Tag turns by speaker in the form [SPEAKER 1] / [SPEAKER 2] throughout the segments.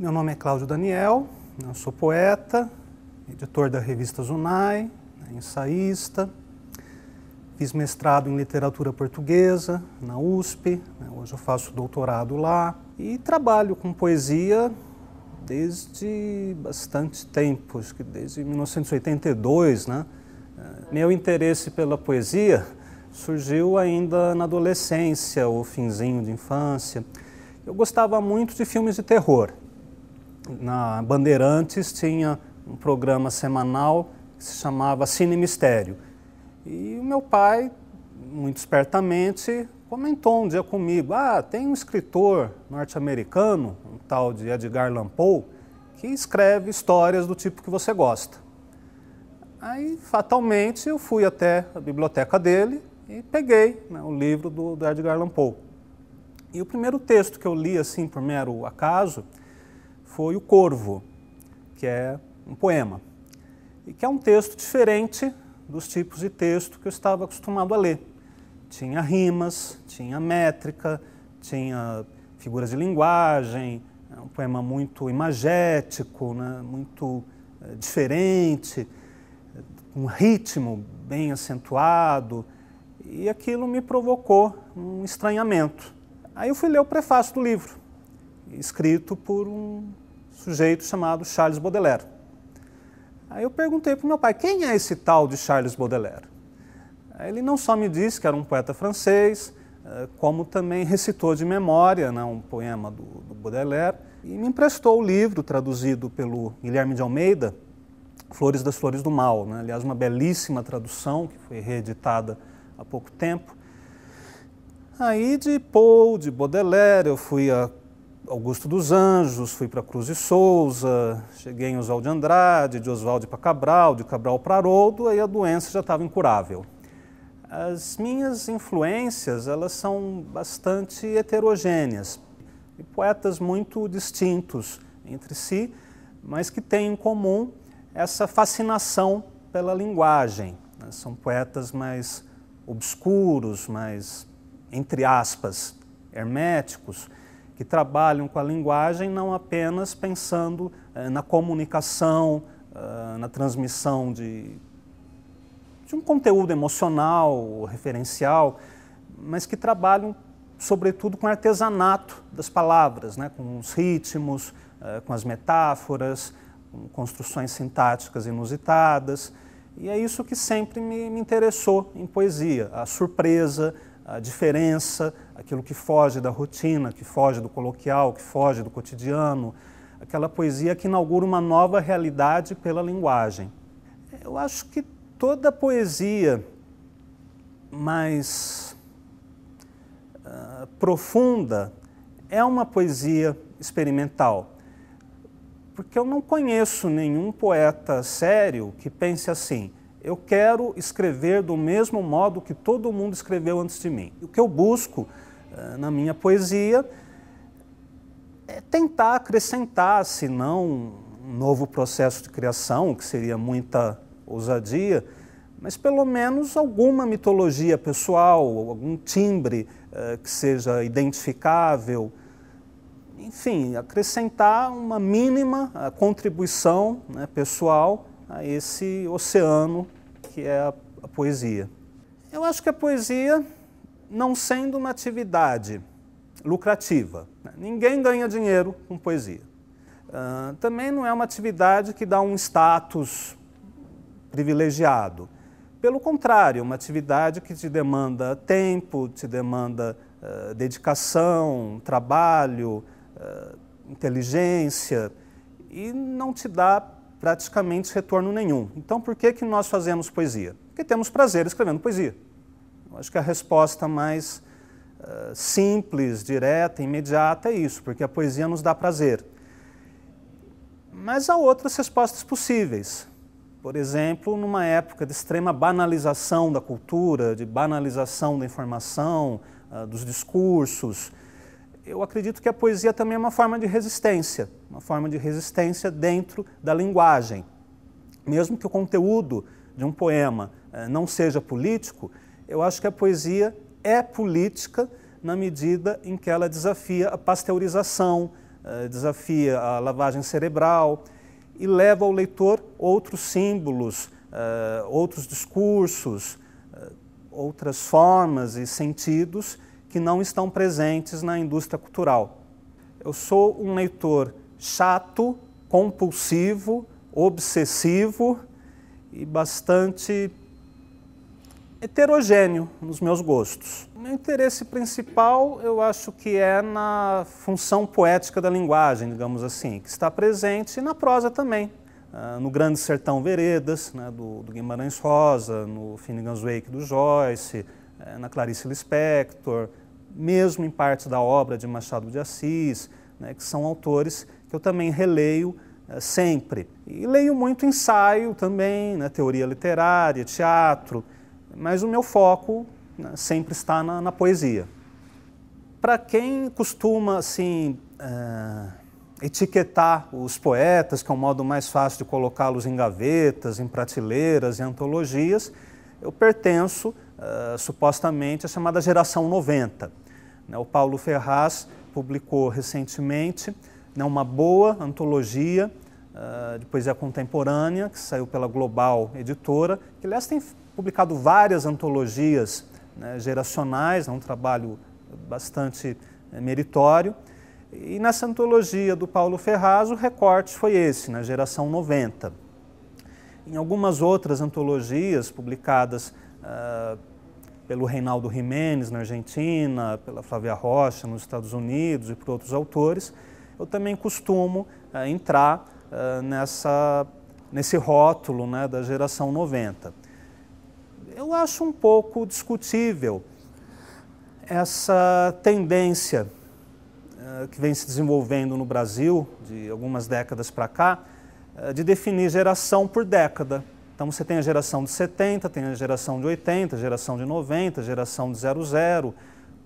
[SPEAKER 1] Meu nome é Cláudio Daniel, eu sou poeta, editor da revista Zunai, né, ensaísta, fiz mestrado em literatura portuguesa na USP, né, hoje eu faço doutorado lá e trabalho com poesia desde bastante tempo, acho que desde 1982, né? Eh, meu interesse pela poesia surgiu ainda na adolescência, ou finzinho de infância. Eu gostava muito de filmes de terror na Bandeirantes tinha um programa semanal que se chamava Cine Mistério. E o meu pai, muito espertamente, comentou um dia comigo: ah, tem um escritor norte-americano, um tal de Edgar Allan que escreve histórias do tipo que você gosta. Aí, fatalmente, eu fui até a biblioteca dele e peguei né, o livro do, do Edgar Allan E o primeiro texto que eu li, assim, por mero acaso, foi O Corvo, que é um poema, e que é um texto diferente dos tipos de texto que eu estava acostumado a ler. Tinha rimas, tinha métrica, tinha figuras de linguagem, é um poema muito imagético, né? muito é, diferente, um ritmo bem acentuado, e aquilo me provocou um estranhamento. Aí eu fui ler o prefácio do livro escrito por um sujeito chamado Charles Baudelaire. Aí eu perguntei para o meu pai, quem é esse tal de Charles Baudelaire? Ele não só me disse que era um poeta francês, eh, como também recitou de memória né, um poema do, do Baudelaire e me emprestou o livro traduzido pelo Guilherme de Almeida, Flores das Flores do Mal. Né? Aliás, uma belíssima tradução que foi reeditada há pouco tempo. Aí de Paul de Baudelaire, eu fui a Augusto dos Anjos, fui para Cruz e Souza, cheguei em Oswaldo de Andrade, de Oswaldo para Cabral, de Cabral para Haroldo, aí a doença já estava incurável. As minhas influências, elas são bastante heterogêneas, e poetas muito distintos entre si, mas que têm em comum essa fascinação pela linguagem. Né? São poetas mais obscuros, mais, entre aspas, herméticos, que trabalham com a linguagem não apenas pensando eh, na comunicação, eh, na transmissão de, de um conteúdo emocional, referencial, mas que trabalham sobretudo com o artesanato das palavras, né? com os ritmos, eh, com as metáforas, com construções sintáticas inusitadas. E é isso que sempre me, me interessou em poesia, a surpresa, a diferença, aquilo que foge da rotina, que foge do coloquial, que foge do cotidiano, aquela poesia que inaugura uma nova realidade pela linguagem. Eu acho que toda poesia mais uh, profunda é uma poesia experimental. Porque eu não conheço nenhum poeta sério que pense assim: eu quero escrever do mesmo modo que todo mundo escreveu antes de mim. O que eu busco eh, na minha poesia é tentar acrescentar, se não um novo processo de criação, que seria muita ousadia, mas pelo menos alguma mitologia pessoal, algum timbre eh, que seja identificável. Enfim, acrescentar uma mínima eh, contribuição né, pessoal a esse oceano que é a, a poesia. Eu acho que a poesia, não sendo uma atividade lucrativa, né? ninguém ganha dinheiro com poesia. Uh, também não é uma atividade que dá um status privilegiado. Pelo contrário, é uma atividade que te demanda tempo, te demanda uh, dedicação, trabalho, uh, inteligência e não te dá praticamente retorno nenhum. Então, por que, que nós fazemos poesia? Porque temos prazer escrevendo poesia. Eu acho que a resposta mais uh, simples, direta, imediata é isso, porque a poesia nos dá prazer. Mas há outras respostas possíveis. Por exemplo, numa época de extrema banalização da cultura, de banalização da informação, uh, dos discursos, eu acredito que a poesia também é uma forma de resistência, uma forma de resistência dentro da linguagem. Mesmo que o conteúdo de um poema eh, não seja político, eu acho que a poesia é política na medida em que ela desafia a pasteurização, eh, desafia a lavagem cerebral e leva ao leitor outros símbolos, eh, outros discursos, outras formas e sentidos que não estão presentes na indústria cultural. Eu sou um leitor chato, compulsivo, obsessivo e bastante heterogêneo nos meus gostos. O meu interesse principal, eu acho que é na função poética da linguagem, digamos assim, que está presente na prosa também. Uh, no Grande Sertão Veredas, né, do, do, Guimarães Rosa, no Finnegan's Wake do Joyce, uh, na Clarice Lispector, mesmo em parte da obra de Machado de Assis, né, que são autores que eu também releio é, sempre. E leio muito ensaio também, né, teoria literária, teatro, mas o meu foco né, sempre está na, na poesia. Para quem costuma assim, é, etiquetar os poetas, que é um modo mais fácil de colocá-los em gavetas, em prateleiras, em antologias, eu pertenço uh, supostamente à chamada geração 90. Né, o Paulo Ferraz publicou recentemente né, uma boa antologia eh, de poesia contemporânea, que saiu pela Global Editora, que, aliás, tem publicado várias antologias né, geracionais, é um trabalho bastante eh, meritório. E nessa antologia do Paulo Ferraz, o recorte foi esse, na geração 90. Em algumas outras antologias publicadas uh, pelo Reinaldo Jiménez na Argentina, pela Flávia Rocha nos Estados Unidos e por outros autores, eu também costumo é, entrar é, nessa, nesse rótulo né, da geração 90. Eu acho um pouco discutível essa tendência eh, que vem se desenvolvendo no Brasil de algumas décadas para cá, de definir geração por década. Então você tem a geração de 70, tem a geração de 80, geração de 90, geração de 00,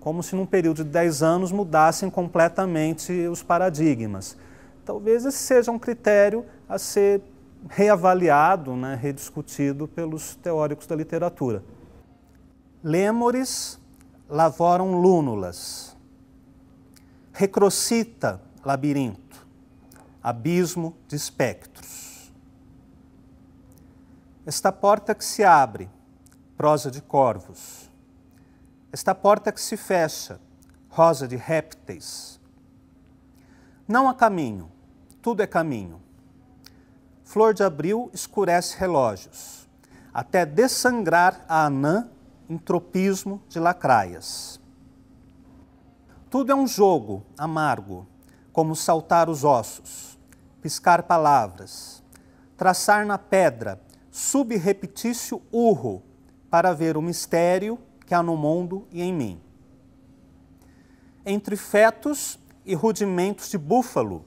[SPEAKER 1] como se num período de 10 anos mudassem completamente os paradigmas. Talvez esse seja um critério a ser reavaliado, né, rediscutido pelos teóricos da literatura. Lêmores lavoram lúnulas. Recrocita labirinto, abismo de espectros. Esta porta que se abre, prosa de corvos. Esta porta que se fecha, rosa de répteis. Não há caminho, tudo é caminho. Flor de abril escurece relógios, até dessangrar a anã em tropismo de lacraias. Tudo é um jogo amargo, como saltar os ossos, piscar palavras, traçar na pedra sub-repetício urro, para ver o mistério que há no mundo e em mim. Entre fetos e rudimentos de búfalo,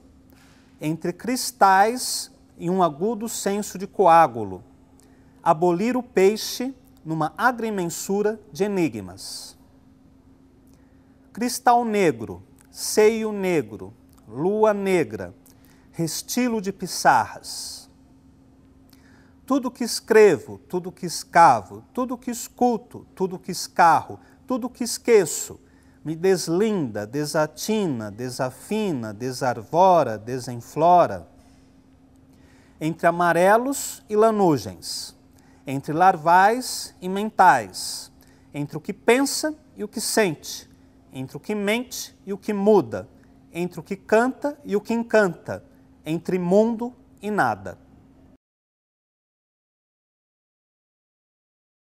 [SPEAKER 1] entre cristais e um agudo senso de coágulo, abolir o peixe numa agrimensura de enigmas. Cristal negro, seio negro, lua negra, restilo de pissarras tudo que escrevo, tudo que escavo, tudo que escuto, tudo que escarro, tudo que esqueço, me deslinda, desatina, desafina, desarvora, desenflora. Entre amarelos e lanugens, entre larvais e mentais, entre o que pensa e o que sente, entre o que mente e o que muda, entre o que canta e o que encanta, entre mundo e nada.